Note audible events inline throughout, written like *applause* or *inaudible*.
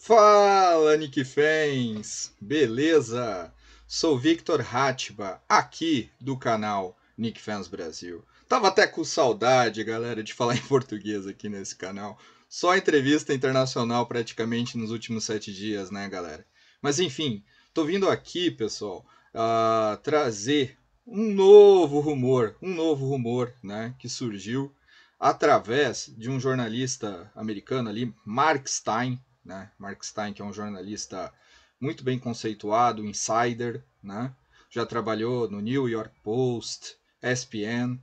Fala, Nick Fans! Beleza? Sou Victor Hatiba, aqui do canal Nick Fans Brasil. Tava até com saudade, galera, de falar *laughs* em português aqui nesse canal. Só entrevista internacional praticamente nos últimos sete dias, né, galera? Mas enfim, tô vindo aqui, pessoal, a trazer um novo rumor, um novo rumor, né, que surgiu através de um jornalista americano ali, Mark Stein, né? Mark Stein, que é um jornalista muito bem conceituado, insider, né? já trabalhou no New York Post, ESPN,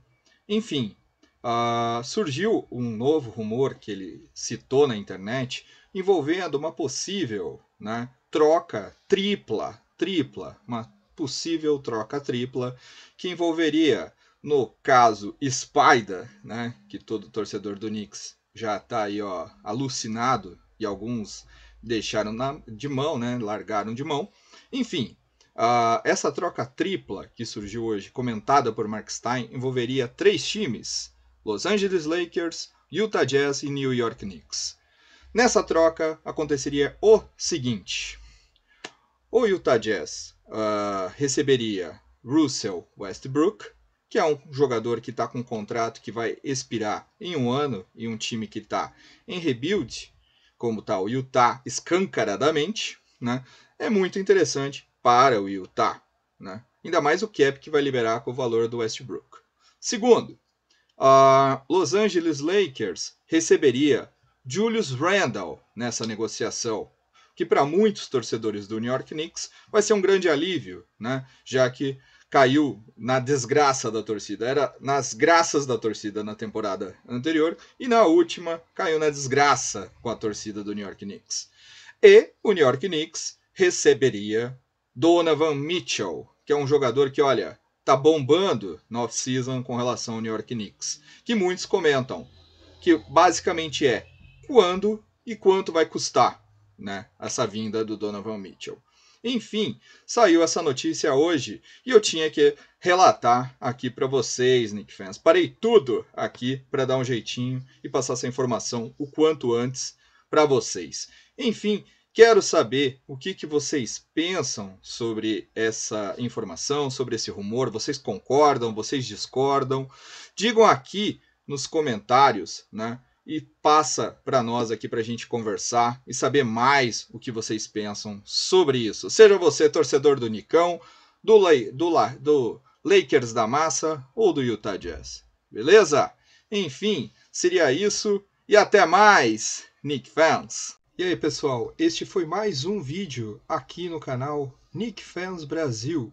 enfim. Uh, surgiu um novo rumor que ele citou na internet envolvendo uma possível né, troca tripla, tripla, uma possível troca tripla que envolveria, no caso, Spider, né, que todo torcedor do Knicks já está aí ó, alucinado e alguns deixaram na, de mão, né? largaram de mão. Enfim, uh, essa troca tripla que surgiu hoje, comentada por Mark Stein, envolveria três times: Los Angeles Lakers, Utah Jazz e New York Knicks. Nessa troca aconteceria o seguinte: o Utah Jazz uh, receberia Russell Westbrook, que é um jogador que está com um contrato que vai expirar em um ano e um time que está em rebuild como está o Utah escancaradamente, né, é muito interessante para o Utah. Né? Ainda mais o cap que vai liberar com o valor do Westbrook. Segundo, a Los Angeles Lakers receberia Julius Randle nessa negociação, que para muitos torcedores do New York Knicks vai ser um grande alívio, né? já que caiu na desgraça da torcida. Era nas graças da torcida na temporada anterior e na última caiu na desgraça com a torcida do New York Knicks. E o New York Knicks receberia Donovan Mitchell, que é um jogador que, olha, tá bombando no off-season com relação ao New York Knicks, que muitos comentam que basicamente é quando e quanto vai custar, né, essa vinda do Donovan Mitchell. Enfim, saiu essa notícia hoje e eu tinha que relatar aqui para vocês, Nick fans. Parei tudo aqui para dar um jeitinho e passar essa informação o quanto antes para vocês. Enfim, quero saber o que, que vocês pensam sobre essa informação, sobre esse rumor. Vocês concordam? Vocês discordam? Digam aqui nos comentários, né? e passa para nós aqui para a gente conversar e saber mais o que vocês pensam sobre isso. Seja você torcedor do Nicão, do, Le do, La do Lakers da Massa ou do Utah Jazz. Beleza? Enfim, seria isso e até mais, Nick Fans! E aí pessoal, este foi mais um vídeo aqui no canal Nick Fans Brasil.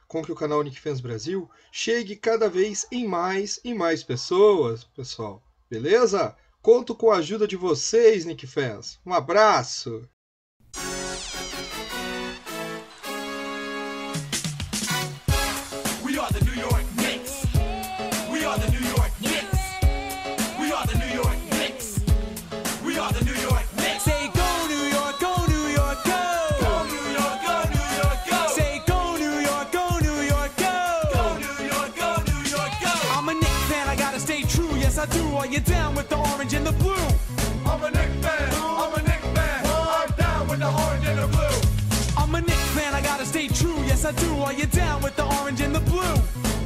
com que o canal Nick Brasil chegue cada vez em mais e mais pessoas, pessoal. Beleza? Conto com a ajuda de vocês, Nick Fans. Um abraço! Yes, I do. Are you down with the orange and the blue? I'm a Nick fan. I'm a Nick fan. What? I'm down with the orange and the blue. I'm a Nick fan. I gotta stay true. Yes, I do. Are you down with the orange and the blue?